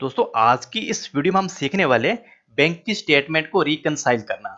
दोस्तों आज की इस वीडियो में हम सीखने वाले बैंक की स्टेटमेंट को रिकनसाइल करना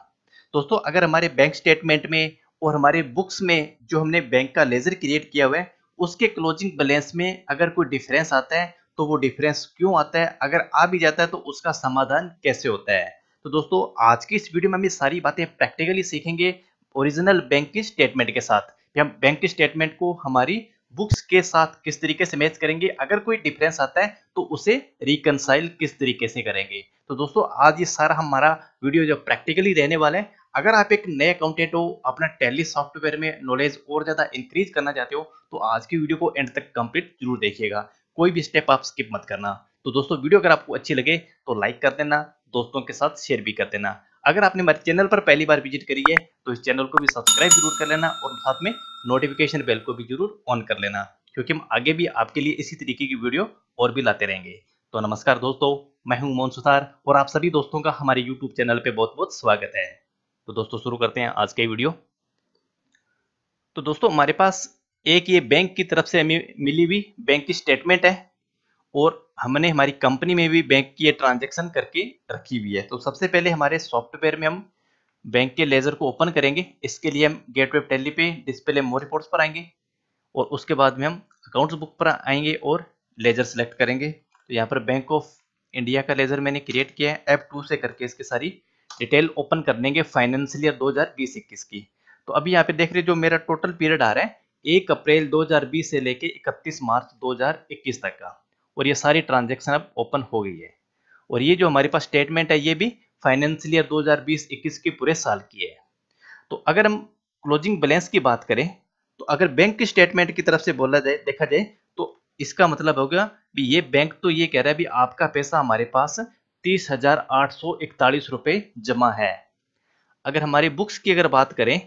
दोस्तों अगर हमारे बैंक स्टेटमेंट में और हमारे बुक्स में जो हमने बैंक का लेजर क्रिएट किया हुआ है उसके क्लोजिंग बैलेंस में अगर कोई डिफरेंस आता है तो वो डिफरेंस क्यों आता है अगर आ भी जाता है तो उसका समाधान कैसे होता है तो दोस्तों आज की इस वीडियो में हम ये सारी बातें प्रैक्टिकली सीखेंगे ओरिजिनल बैंक की स्टेटमेंट के साथ हम बैंक स्टेटमेंट को हमारी बुक्स के साथ किस तरीके से मैच करेंगे अगर कोई डिफरेंस आता है तो उसे रिकनसाइल किस तरीके से करेंगे तो दोस्तों आज ये सारा हमारा वीडियो जो प्रैक्टिकली रहने वाला है अगर आप एक नए अकाउंटेंट हो अपना टैली सॉफ्टवेयर में नॉलेज और ज़्यादा इंक्रीज करना चाहते हो तो आज की वीडियो को एंड तक कंप्लीट जरूर देखिएगा कोई भी स्टेप आप स्किप मत करना तो दोस्तों वीडियो अगर आपको अच्छी लगे तो लाइक कर देना दोस्तों के साथ शेयर भी कर देना अगर आपने हमारे चैनल पर पहली बार विजिट करी है तो इस चैनल को भी सब्सक्राइब जरूर कर लेना और साथ में नोटिफिकेशन बेल को भी जरूर ऑन कर लेना क्योंकि हम आगे भी आपके लिए इसी तरीके की वीडियो और भी लाते रहेंगे तो नमस्कार दोस्तों मैं हूं मोहन सुथार और आप सभी दोस्तों का हमारे यूट्यूब चैनल पर बहुत बहुत स्वागत है तो दोस्तों शुरू करते हैं आज का वीडियो तो दोस्तों हमारे पास एक ये बैंक की तरफ से हमें मिली हुई बैंक की स्टेटमेंट है और हमने हमारी कंपनी में भी बैंक की ये ट्रांजेक्शन करके रखी हुई है तो सबसे पहले हमारे सॉफ्टवेयर में हम बैंक के लेजर को ओपन करेंगे इसके लिए हम गेट वेब टेली पे डिस्प्ले मोर रिपोर्ट्स पर आएंगे और उसके बाद में हम अकाउंट्स बुक पर आएंगे और लेजर सेलेक्ट करेंगे तो यहाँ पर बैंक ऑफ इंडिया का लेजर मैंने क्रिएट किया है ऐप टू से करके इसके सारी डिटेल ओपन कर लेंगे फाइनेंशियल ईयर दो हज़ार बीस इक्कीस की तो अभी यहाँ पे देख रहे जो मेरा टोटल पीरियड आ रहा है एक अप्रैल दो से लेके इकतीस मार्च दो तक का और ये सारी ट्रांजेक्शन अब ओपन हो गई है और ये जो हमारे पास स्टेटमेंट है ये भी फाइनेंशियल ईयर 2020-21 के पूरे साल की है तो अगर हम क्लोजिंग बैलेंस की बात करें तो अगर बैंक की स्टेटमेंट की तरफ से बोला जाए देखा जाए तो इसका मतलब होगा भी ये बैंक तो ये कह रहा है भी आपका पैसा हमारे पास तीस हजार आठ सौ इकतालीस जमा है अगर हमारी बुक्स की अगर बात करें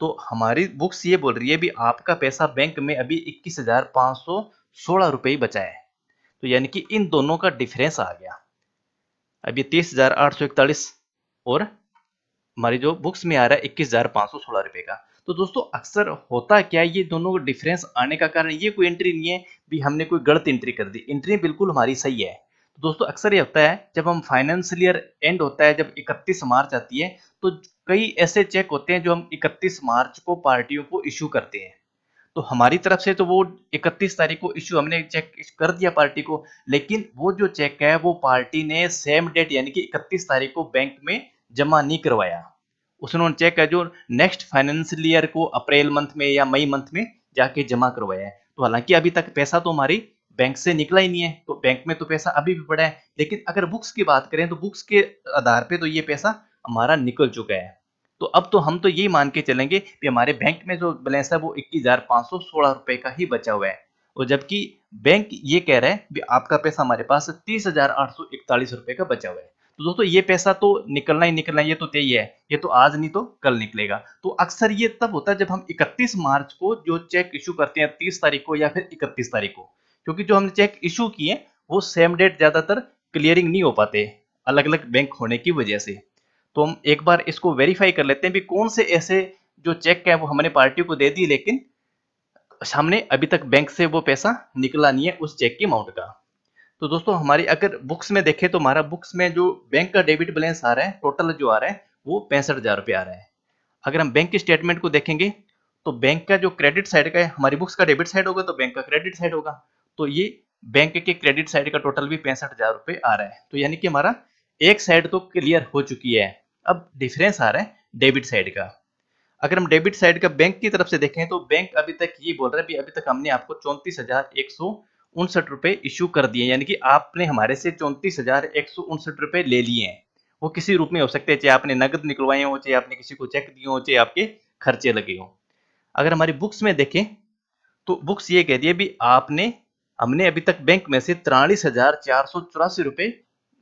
तो हमारी बुक्स ये बोल रही है भी आपका पैसा बैंक में अभी इक्कीस हजार पांच सौ सोलह रुपये बचा है तो यानी कि इन दोनों का डिफरेंस आ गया अब ये तीस हजार आठ सौ इकतालीस और हमारी जो बुक्स में आ रहा है इक्कीस हजार पांच सौ सोलह रुपए का तो दोस्तों अक्सर होता क्या ये दोनों का डिफरेंस आने का कारण ये कोई एंट्री नहीं है भी हमने कोई गलत एंट्री कर दी एंट्री बिल्कुल हमारी सही है तो दोस्तों अक्सर ये होता है जब हम फाइनेंशियल ईयर एंड होता है जब 31 मार्च आती है तो कई ऐसे चेक होते हैं जो हम 31 मार्च को पार्टियों को इश्यू करते हैं तो हमारी तरफ से तो वो 31 तारीख को इश्यू हमने चेक कर दिया पार्टी को लेकिन वो जो चेक है वो पार्टी ने सेम डेट यानी कि 31 तारीख को बैंक में जमा नहीं करवाया उसने चेक है जो नेक्स्ट फाइनेंशियल ईयर को अप्रैल मंथ में या मई मंथ में जाके जमा करवाया है तो हालांकि अभी तक पैसा तो हमारी बैंक से निकला ही नहीं है तो बैंक में तो पैसा अभी भी पड़ा है लेकिन अगर बुक्स की बात करें तो बुक्स के आधार पर तो ये पैसा हमारा निकल चुका है तो अब तो हम तो यही मान के चलेंगे कि हमारे बैंक में जो बैलेंस है वो इक्कीस रुपए का ही बचा हुआ है और जबकि बैंक ये कह रहा है कि आपका पैसा हमारे पास तीस रुपए का बचा हुआ है तो दोस्तों ये पैसा तो निकलना ही निकलना ये तो तय है ये तो आज नहीं तो कल निकलेगा तो अक्सर ये तब होता है जब हम 31 मार्च को जो चेक इशू करते हैं 30 तारीख को या फिर 31 तारीख को क्योंकि जो हमने चेक इशू किए वो सेम डेट ज़्यादातर क्लियरिंग नहीं हो पाते अलग अलग बैंक होने की वजह से तो हम एक बार इसको वेरीफाई कर लेते हैं भी कौन से ऐसे जो चेक है वो हमने पार्टी को दे दी लेकिन हमने अभी तक बैंक से वो पैसा निकला नहीं है उस चेक की अमाउंट का तो दोस्तों हमारी अगर बुक्स में देखें तो हमारा बुक्स में जो बैंक का डेबिट बैलेंस आ रहा है टोटल जो आ रहा है वो पैंसठ हज़ार रुपये आ रहा है अगर हम बैंक की स्टेटमेंट को देखेंगे तो बैंक का जो क्रेडिट साइड का है हमारी बुक्स का डेबिट साइड होगा तो बैंक का क्रेडिट साइड होगा तो ये बैंक के क्रेडिट साइड का टोटल भी पैंसठ हज़ार आ रहा है तो यानी कि हमारा एक साइड तो क्लियर हो चुकी है अब डिफरेंस आ रहा है डेबिट साइड का अगर हम डेबिट साइड का बैंक की तरफ से देखें तो बैंक अभी तक ये बोल रहा है अभी तक हमने आपको चौंतीस हजार एक सौ उनसठ रुपए इश्यू कर दिए यानी कि आपने हमारे से चौंतीस हजार एक सौ उनसठ रुपए ले लिए हैं वो किसी रूप में हो सकते हैं चाहे आपने नगद निकलवाए हो चाहे आपने किसी को चेक दिए हो चाहे आपके खर्चे लगे हो अगर हमारी बुक्स में देखें तो बुक्स ये कह दिए भी आपने हमने अभी तक बैंक में से तिरालीस हजार चार सौ चौरासी रुपए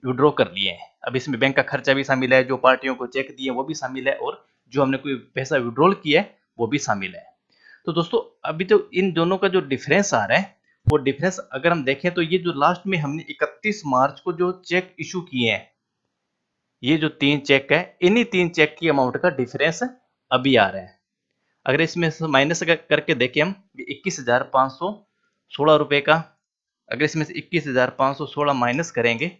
विड्रॉ कर लिए हैं अब इसमें बैंक का खर्चा भी शामिल है जो पार्टियों को चेक दिए वो भी शामिल है और जो हमने कोई पैसा विड्रॉल किया है वो भी शामिल है तो दोस्तों अभी तो इन दोनों का जो डिफरेंस आ रहा है वो डिफरेंस अगर हम देखें तो ये जो लास्ट में हमने 31 मार्च को जो चेक इशू किए हैं ये जो तीन चेक है इन्हीं तीन चेक की अमाउंट का डिफरेंस अभी आ रहा है अगर इसमें माइनस करके देखें हम इक्कीस हजार पाँच सौ सोलह का अगर इसमें से इक्कीस हजार सौ सोलह माइनस करेंगे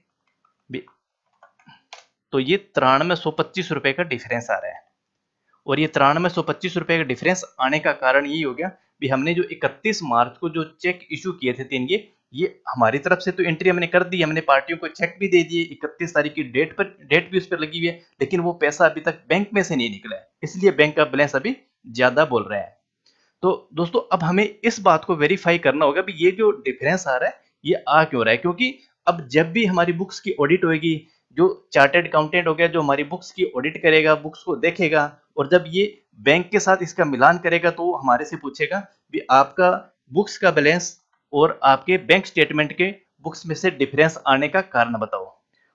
तो ये तिरानवे सौ पच्चीस रुपए का डिफरेंस आ रहा है और ये तिरानवे सौ पच्चीस रुपए का डिफरेंस आने का कारण यही हो गया भी हमने जो 31 मार्च को जो चेक इशू किए थे तीन ये ये हमारी तरफ से तो एंट्री हमने कर दी हमने पार्टियों को चेक भी दे दिए 31 तारीख की डेट पर डेट भी उस पर लगी हुई है लेकिन वो पैसा अभी तक बैंक में से नहीं निकला है इसलिए बैंक का बैलेंस अभी ज्यादा बोल रहा है तो दोस्तों अब हमें इस बात को वेरीफाई करना होगा भी ये जो डिफरेंस आ रहा है ये आ क्यों रहा है क्योंकि अब जब भी हमारी बुक्स की ऑडिट होगी जो चार्टेड अकाउंटेंट हो गया जो हमारी बुक्स की ऑडिट करेगा बुक्स को देखेगा और जब ये बैंक के साथ इसका मिलान करेगा तो हमारे से पूछेगा भी आपका बुक्स का बैलेंस और आपके बैंक स्टेटमेंट के बुक्स में से डिफरेंस आने का कारण बताओ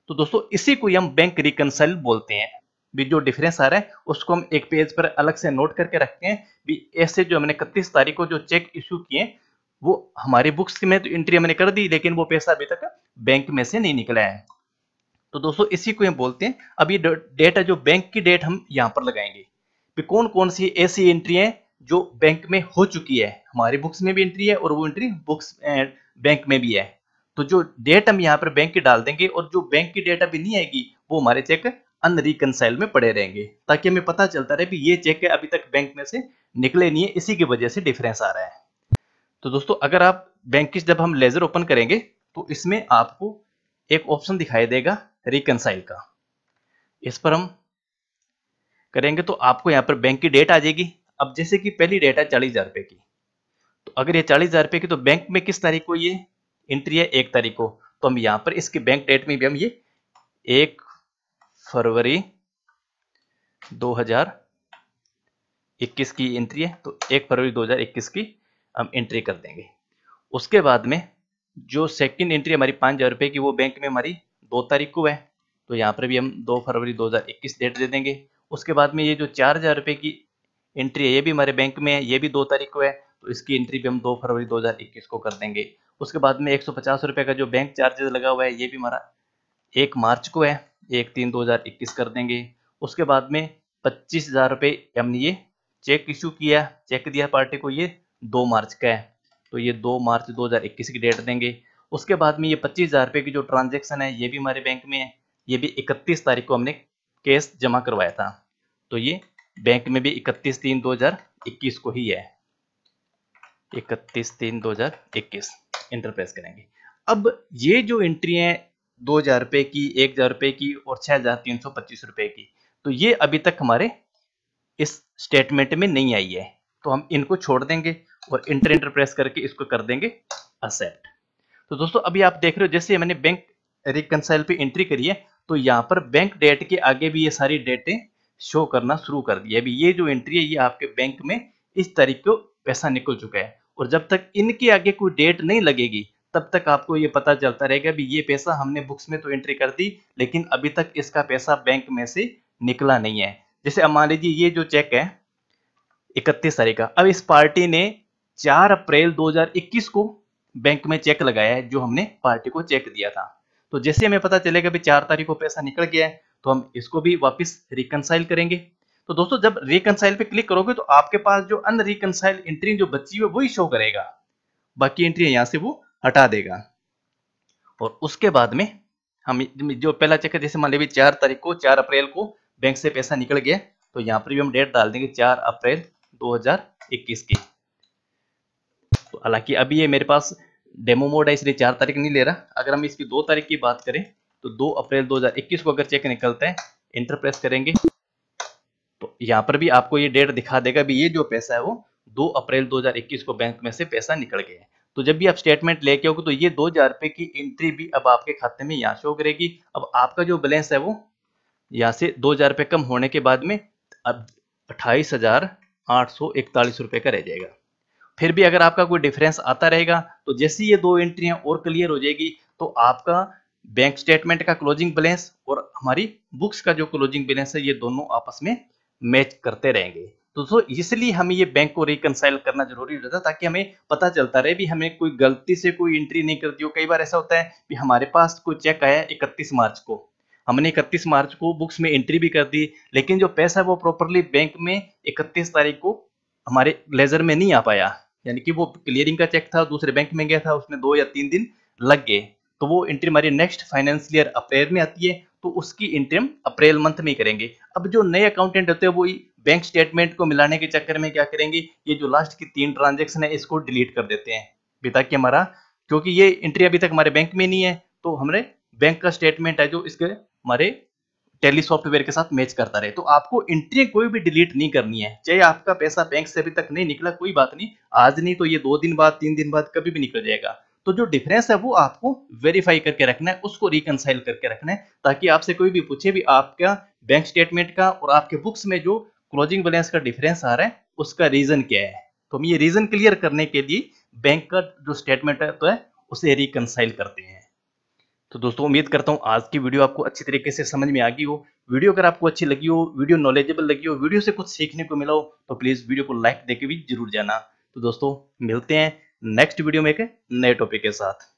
तो दोस्तों इसी को हम बैंक रिकनसल बोलते हैं भी जो डिफरेंस आ रहा है उसको हम एक पेज पर अलग से नोट करके रखते हैं भी ऐसे जो हमने इकतीस तारीख को जो चेक इश्यू किए वो हमारे बुक्स में तो एंट्री हमने कर दी लेकिन वो पैसा अभी तक बैंक में से नहीं निकला है तो दोस्तों इसी को हम बोलते हैं अब ये डेट है जो बैंक की डेट हम यहाँ पर लगाएंगे कौन कौन सी ऐसी एंट्री है जो बैंक में हो चुकी है हमारे बुक्स में भी एंट्री है और वो एंट्री बुक्स बैंक में भी है तो जो डेट हम यहाँ पर बैंक की डाल देंगे और जो बैंक की डेट अभी नहीं आएगी वो हमारे चेक अनरिकनसाइल में पड़े रहेंगे ताकि हमें पता चलता रहे कि ये चेक अभी तक बैंक में से निकले नहीं है इसी की वजह से डिफरेंस आ रहा है तो दोस्तों अगर आप बैंक जब हम लेजर ओपन करेंगे तो इसमें आपको एक ऑप्शन दिखाई देगा रिकनसाइल का इस पर हम करेंगे तो आपको यहां पर बैंक की डेट आ जाएगी अब जैसे कि पहली डेट है चालीस हजार रुपए की तो अगर ये चालीस हजार रुपए की तो बैंक में किस तारीख को ये एंट्री है एक तारीख को तो हम यहां पर इसके बैंक डेट में भी हम ये एक फरवरी 2021 की एंट्री है तो एक फरवरी 2021 की हम एंट्री कर देंगे उसके बाद में जो सेकंड एंट्री हमारी पाँच हज़ार रुपये की वो बैंक में हमारी दो तारीख को है तो यहाँ पर भी हम दो फरवरी 2021 डेट दे देंगे उसके बाद में ये जो चार हज़ार रुपये की एंट्री है ये भी हमारे बैंक में है ये भी दो तारीख को है तो इसकी एंट्री भी हम दो फरवरी 2021 को कर देंगे उसके बाद में एक सौ का जो बैंक चार्जेस लगा हुआ है ये भी हमारा एक मार्च को है एक तीन दो कर देंगे उसके बाद में पच्चीस हज़ार रुपये हमने ये चेक इशू किया चेक दिया पार्टी को ये दो मार्च का है तो ये दो मार्च 2021 की डेट देंगे उसके बाद में ये पच्चीस हज़ार रुपये की जो ट्रांजेक्शन है ये भी हमारे बैंक में है ये भी इकतीस तारीख को हमने कैश जमा करवाया था तो ये बैंक में भी इकतीस तीन 2021 को ही है इकतीस तीन 2021 इक्कीस प्रेस करेंगे अब ये जो एंट्री है दो हजार रुपये की एक हजार रुपये की और छह हजार तीन सौ पच्चीस रुपये की तो ये अभी तक हमारे इस स्टेटमेंट में नहीं आई है तो हम इनको छोड़ देंगे और इंटर इंटर प्रेस करके इसको कर देंगे एक्सेप्ट तो दोस्तों अभी आप देख रहे हो जैसे मैंने बैंक रिकनसाइल पे एंट्री करी है तो यहाँ पर बैंक डेट के आगे भी ये सारी डेटें शो करना शुरू कर दी है अभी ये जो एंट्री है ये आपके बैंक में इस तारीख को पैसा निकल चुका है और जब तक इनके आगे कोई डेट नहीं लगेगी तब तक आपको ये पता चलता रहेगा भी ये पैसा हमने बुक्स में तो एंट्री कर दी लेकिन अभी तक इसका पैसा बैंक में से निकला नहीं है जैसे अब मान लीजिए ये जो चेक है इकतीस तारीख का अब इस पार्टी ने चार अप्रैल 2021 को बैंक में चेक लगाया है जो हमने पार्टी को चेक दिया था तो जैसे हमें पता चलेगा भी चार तारीख को पैसा निकल गया है तो हम इसको भी वापस रिकनसाइल करेंगे तो दोस्तों जब रिकनसाइल पे क्लिक करोगे तो आपके पास जो अनरिकनसाइल एंट्री जो बची हुई वही शो करेगा बाकी एंट्री यहाँ से वो हटा देगा और उसके बाद में हम जो पहला चेक है जैसे मान लीजिए चार तारीख को चार अप्रैल को बैंक से पैसा निकल गया तो यहाँ पर भी हम डेट डाल देंगे चार अप्रैल 2021 की तो हालांकि अभी ये मेरे पास डेमो मोड है इसलिए चार तारीख नहीं ले रहा अगर हम इसकी दो तारीख की बात करें तो दो अप्रैल 2021 को अगर चेक निकलता है इंटर प्रेस करेंगे तो यहाँ पर भी आपको ये डेट दिखा देगा भी ये जो पैसा है वो दो अप्रैल 2021 को बैंक में से पैसा निकल गया है तो जब भी आप स्टेटमेंट लेके आओगे तो ये दो हजार रुपए की एंट्री भी अब आपके खाते में यहाँ शो करेगी अब आपका जो बैलेंस है वो यहाँ से दो हजार रुपये कम होने के बाद में अब अट्ठाईस हजार आठ सौ का रह जाएगा फिर भी अगर आपका कोई डिफरेंस आता रहेगा तो जैसे ये दो एंट्रियां और क्लियर हो जाएगी तो आपका बैंक स्टेटमेंट का क्लोजिंग बैलेंस और हमारी बुक्स का जो क्लोजिंग बैलेंस है ये दोनों आपस में मैच करते रहेंगे तो सो इसलिए हमें ये बैंक को रिकनसाइल करना जरूरी होता है ताकि हमें पता चलता रहे भी हमें कोई गलती से कोई एंट्री नहीं करती हो कई बार ऐसा होता है कि हमारे पास कोई चेक आया इकतीस मार्च को हमने इकतीस मार्च को बुक्स में एंट्री भी कर दी लेकिन जो पैसा वो प्रॉपरली बैंक में इकतीस तारीख को हमारे लेजर में नहीं आ पाया यानी कि वो क्लियरिंग का चेक था दूसरे बैंक में गया था उसमें दो या तीन दिन लग गए तो वो एंट्री हमारी नेक्स्ट फाइनेंशियल ईयर अप्रैल में आती है तो उसकी इंटरम अप्रैल मंथ में करेंगे अब जो नए अकाउंटेंट होते हैं वो बैंक स्टेटमेंट को मिलाने के चक्कर में क्या करेंगे ये जो लास्ट की तीन ट्रांजेक्शन है इसको डिलीट कर देते हैं बिता कि हमारा क्योंकि ये एंट्री अभी तक हमारे बैंक में नहीं है तो हमने बैंक का स्टेटमेंट है जो इसके हमारे टेली सॉफ्टवेयर के साथ मैच करता रहे तो आपको एंट्री कोई भी डिलीट नहीं करनी है चाहे आपका पैसा बैंक से अभी तक नहीं निकला कोई बात नहीं आज नहीं तो ये दो दिन बाद तीन दिन बाद कभी भी निकल जाएगा तो जो डिफरेंस है वो आपको वेरीफाई करके रखना है उसको रिकनसाइल करके रखना है ताकि आपसे कोई भी पूछे भी आपका बैंक स्टेटमेंट का और आपके बुक्स में जो क्लोजिंग बैलेंस का डिफरेंस आ रहा है उसका रीजन क्या है तो हम ये रीजन क्लियर करने के लिए बैंक का जो स्टेटमेंट है तो है उसे रिकनसाइल करते हैं तो दोस्तों उम्मीद करता हूँ आज की वीडियो आपको अच्छी तरीके से समझ में आ गई हो वीडियो अगर आपको अच्छी लगी हो वीडियो नॉलेजेबल लगी हो वीडियो से कुछ सीखने को मिला हो तो प्लीज़ वीडियो को लाइक देके भी जरूर जाना तो दोस्तों मिलते हैं नेक्स्ट वीडियो में एक नए टॉपिक के साथ